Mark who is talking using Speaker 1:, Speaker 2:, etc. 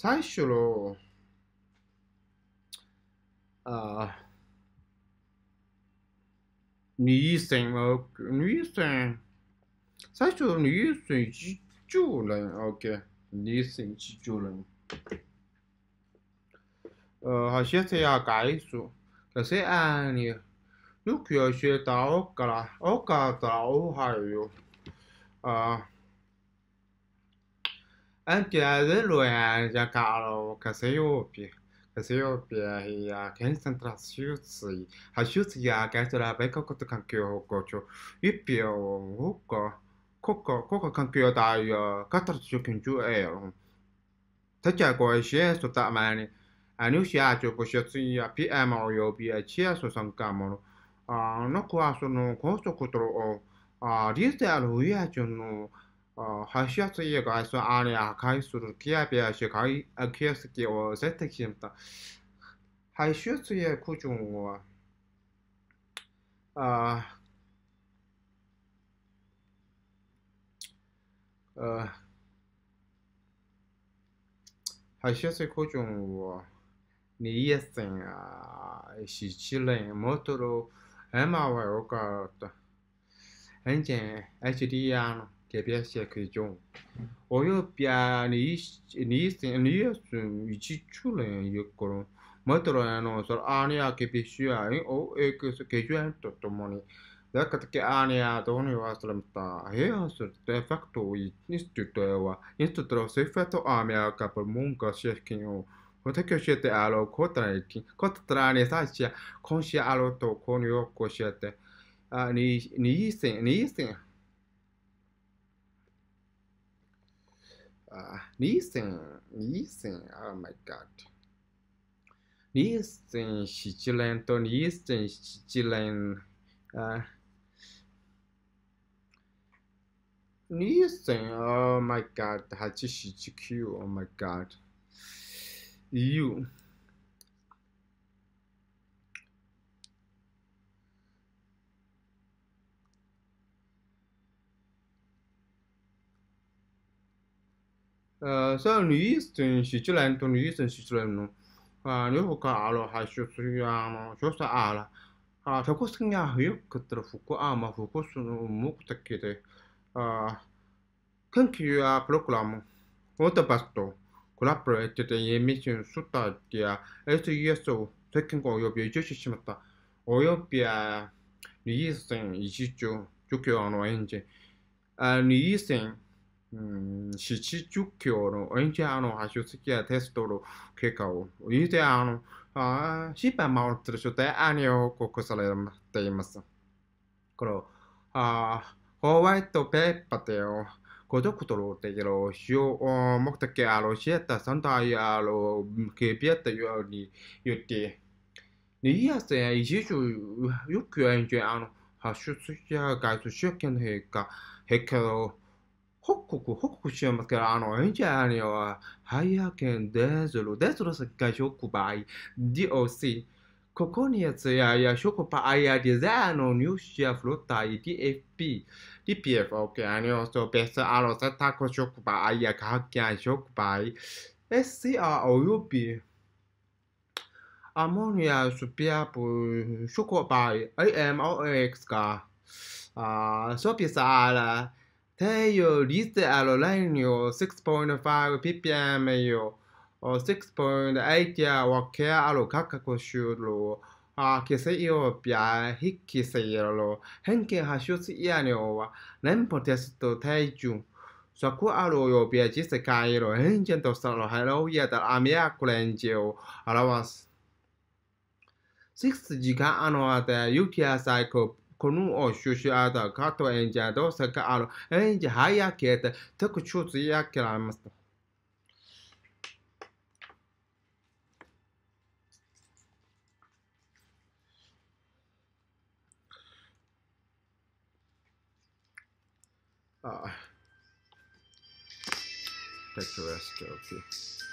Speaker 1: 才学了，啊，女生哦，女生，再说女生急救人 OK，女生急救人，呃，好还是要记住，就是啊，你如果要学到个啦，我教到还有，啊。Entidades luego llegaron Cassiope. Cassiopeia y a concentración ayuda a que la beca con el canqueo gocho y pio huco coco coco canqueo da yo catarcho quinju ero. Tacha goche esto tamani anunciato posizione a PM o BHS su San Camolo. No qua sono costo contro o a riesce a lui a giorno 어, 하시아스이가 수 안에 아가이수를 기아베아시 가이 아키아스기 어 세택시입니다. 하시아스의 구중과 아 어, 하시아스의 구중과 니에생 아 시칠레 모토로 에마와 오카르타 엔진 HDR 개별시에그종오요뼈니니스틴니스이치출레요거로머터라노서아니야개비슈야오에크스개주한또또모니내가그렇게아니야돈이왔을람다헤어서데팩토인스튜트와인스튜트로세페토아미아카플몽가셰킹오어떻게쉐테알로코트라이킹코트라네사시야콘시알로또코니오코시한테아니니스니스 uh, Nissan, Nissan, oh my god. Nissan, Sicilian, to Nissan, Sicilian, uh, Nissan, oh my god, 879, oh my god. You. Să nuist în și ce la întunuist în și ce la nu. Nu vă că alo, hai și să iau, și o să ala. 아, 벽고 승야 의욕 그들을 붙고 아마 붙고 수는 무구택기대 아 캔키야 브로콜라무 어떤 바스도 콜라프로 에트데 예미신 수다디아 SESO 테킨고 요비 이주시시마다 오요비아 리이생 이시주 조교원 와인지 아 리이생 十七十九の、エンジンの発射式やテストの結果を、以前あの、あ失敗もあるとして、アニオを告されています。この、あホワイトペーパーで、孤独とローテの使用を目的あロシェータ、サンタイアの警備やったように言って、ニーアスや一十九エンジンの発射式や外出試験の変化、変化を、北国、北国しよますから、あの、いいんじゃないよ。早けんでずる、デずる世界触媒、DOC。ここにやつやや、触媒やデザインの入手やフロッター、DFP。DPF、OK、あの、そう、ベスト、あの、セタコ触媒や、発見触媒。SCR、OUP。ammonia supia pu shuko bai AMOX ka a so pisa la te t i yo l s 太陽率あるライン o 6.5 ppm yo o 6.8 h o a lo kakako số lô à cái sự y o p bia hít cái sự l o hiện cái hạt số sự y a này wa n e n p o t e s t thay c u n so ku alo yo p i a ji ỉ sự cái l o h e n trên t o s a l o hay lô ya đã amia kulen chiều allowance 6時間あのあて、ユキアサイコ konum kato enjado saka alo enje haya kete tık çuzu ya kiramasta. Ah. Take the